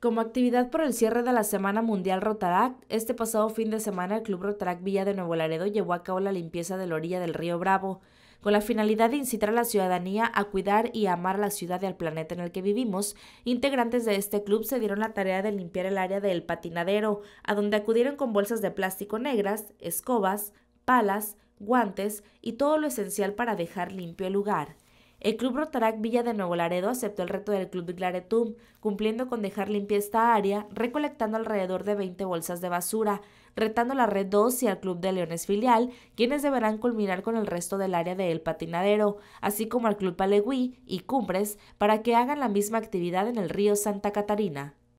Como actividad por el cierre de la Semana Mundial Rotaract, este pasado fin de semana el Club Rotarac Villa de Nuevo Laredo llevó a cabo la limpieza de la orilla del río Bravo, con la finalidad de incitar a la ciudadanía a cuidar y amar la ciudad y al planeta en el que vivimos. Integrantes de este club se dieron la tarea de limpiar el área del patinadero, a donde acudieron con bolsas de plástico negras, escobas, palas, guantes y todo lo esencial para dejar limpio el lugar. El Club Rotarac Villa de Nuevo Laredo aceptó el reto del Club Claretum, cumpliendo con dejar limpia esta área, recolectando alrededor de 20 bolsas de basura, retando la Red 2 y al Club de Leones filial, quienes deberán culminar con el resto del área de El Patinadero, así como al Club Palegüí y Cumbres, para que hagan la misma actividad en el río Santa Catarina.